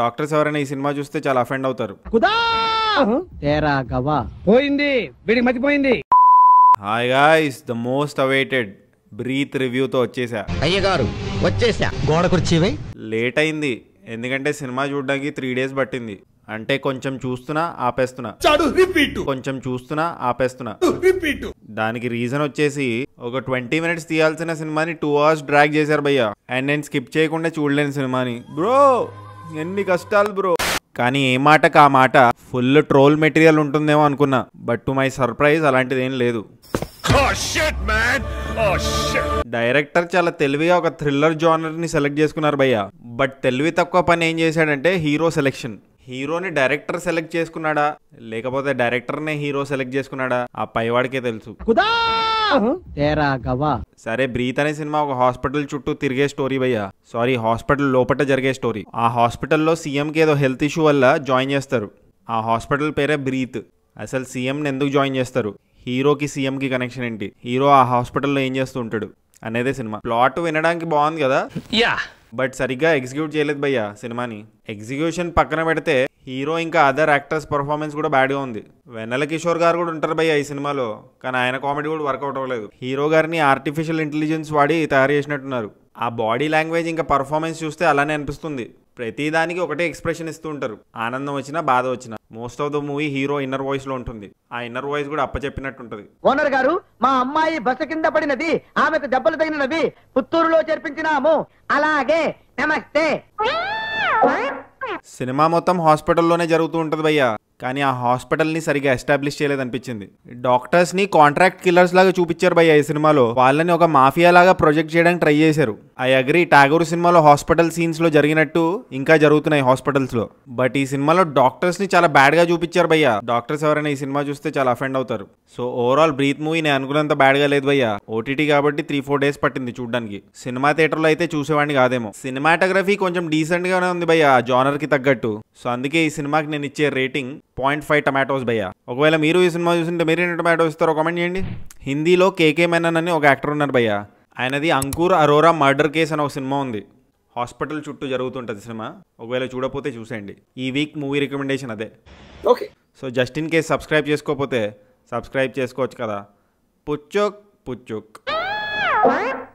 doctors ఎవరైనా ఈ cinema చూస్తే చాలా అఫెండ్ అవుతారు hi guys the most awaited breath రివ్యూతో వచ్చేసా వచ్చేసా గోడ లేట్ అయింది ఎందుకంటే సినిమా చూడడానికి త్రీ డేస్ పట్టింది అంటే కొంచెం చూస్తున్నా ఆపేస్తున్నా కొంచెం చూస్తున్నా ఆపేస్తున్నా దానికి రీజన్ వచ్చేసి ఒక ట్వంటీ మినిట్స్ తీయాల్సిన సినిమాని టూ అవర్స్ డ్రాగ్ చేశారు భయ్య అండ్ నేను స్కిప్ చేయకుండా చూడలేని సినిమాని బ్రో ఎన్ని కష్టాలు బ్రో కానీ ఏ మాటకు ఆ మాట ఫుల్ ట్రోల్ మెటీరియల్ ఉంటుందేమో అనుకున్నా బట్ టు మై సర్ప్రైజ్ అలాంటిది ఏం లేదు oh, oh, డైరెక్టర్ చాలా తెలివిగా ఒక థ్రిల్లర్ జోనర్ ని సెలెక్ట్ చేసుకున్నారు భయ్య బట్ తెలివి తక్కువ పని ఏం చేశాడంటే హీరో సెలెక్షన్ హీరోని డైరెక్టర్ సెలెక్ట్ చేసుకున్నాడా లేకపోతే డైరెక్టర్నే హీరో సెలెక్ట్ చేసుకున్నాడా ఆ పైవాడికే తెలుసు సరే బ్రీత్ అనే సినిమా ఒక హాస్పిటల్ చుట్టూ తిరిగే స్టోరీ భయ్యా సారీ హాస్పిటల్ లోపట జరిగే స్టోరీ ఆ హాస్పిటల్లో సీఎంకి ఏదో హెల్త్ ఇష్యూ వల్ల జాయిన్ చేస్తారు ఆ హాస్పిటల్ పేరే బ్రీత్ అసలు సీఎంని ఎందుకు జాయిన్ చేస్తారు హీరోకి సీఎంకి కనెక్షన్ ఏంటి హీరో ఆ హాస్పిటల్లో ఏం చేస్తూ ఉంటాడు అనేదే సినిమా ప్లాట్ వినడానికి బాగుంది కదా యా బట్ సరిగ్గా ఎగ్జిక్యూట్ చేయలేదు భయ్య సినిమాని ఎగ్జిక్యూషన్ పక్కన పెడితే హీరో ఇంకా అదర్ యాక్టర్స్ పర్ఫార్మెన్స్ కూడా బ్యాడ్గా ఉంది వెన్నెల కిషోర్ గారు కూడా ఉంటారు భయ్య ఈ సినిమాలో కానీ ఆయన కామెడీ కూడా వర్కౌట్ అవ్వలేదు హీరో గారిని ఆర్టిఫిషియల్ ఇంటెలిజెన్స్ వాడి తయారు చేసినట్టున్నారు ఆ బాడీ లాంగ్వేజ్ ఇంకా పర్ఫార్మెన్స్ చూస్తే అలానే అనిపిస్తుంది ప్రతిదానికి ఒకటే ఎక్స్ప్రెషన్ ఇస్తూ ఉంటారు ఆనందం వచ్చినా బాధ వచ్చిన most of the movie hero inner voice లో ఉంటుంది ఆ ఇన్నర్ వాయిస్ కూడా అప్పచెప్పినట్టు ఉంటుంది ఓనర్ గారు మా అమ్మాయి బస కింద పడినది ఆమెకు దెబ్బలు తగినవి పుత్తూరులో చేర్పించినాము అలాగే నమస్తే సినిమా మొత్తం హాస్పిటల్లోనే జరుగుతూ ఉంటది భయ్యా కానీ ఆ హాస్పిటల్ని సరిగా ఎస్టాబ్లిష్ చేయలేదనిపించింది డాక్టర్స్ని కాంట్రాక్ట్ కిల్లర్స్ లాగా చూపించారు భయ్య ఈ సినిమాలో వాళ్ళని ఒక మాఫియా లాగా ప్రొజెక్ట్ చేయడానికి ట్రై చేశారు ఐ అగ్రి టాగూర్ సినిమాలో హాస్పిటల్ సీన్స్లో జరిగినట్టు ఇంకా జరుగుతున్నాయి హాస్పిటల్స్లో బట్ ఈ సినిమాలో డాక్టర్స్ని చాలా బ్యాడ్గా చూపించారు భయ్య డాక్టర్స్ ఎవరైనా ఈ సినిమా చూస్తే చాలా అఫెండ్ అవుతారు సో ఓవరాల్ బ్రీత్ మూవీ నేను అనుకున్నంత బ్యాడ్గా లేదు భయ్య ఓటీటీ కాబట్టి త్రీ ఫోర్ డేస్ పట్టింది చూడడానికి సినిమా థియేటర్లో అయితే చూసేవాడిని కాదేమో సినిమాటోగ్రఫీ కొంచెం డీసెంట్గానే ఉంది భయ్య జానర్కి తగ్గట్టు సో అందుకే ఈ సినిమాకి నేను ఇచ్చే రేటింగ్ పాయింట్ ఫైవ్ టమాటోస్ భయ్యా ఒకవేళ మీరు ఈ సినిమా చూసింటే మీరు ఎన్ని టమాటోస్ ఇస్తారు కమెంట్ చేయండి హిందీలో కేకే మెనన్ అని ఒక యాక్టర్ ఉన్నారు భయ్యా ఆయనది అంకూర్ అరోరా మర్డర్ కేస్ అని ఒక సినిమా ఉంది హాస్పిటల్ చుట్టూ జరుగుతుంటుంది సినిమా ఒకవేళ చూడపోతే చూసేయండి ఈ వీక్ మూవీ రికమెండేషన్ అదే okay so just in case subscribe చేసుకోకపోతే సబ్స్క్రైబ్ చేసుకోవచ్చు కదా పుచ్చోక్ పుచ్చోక్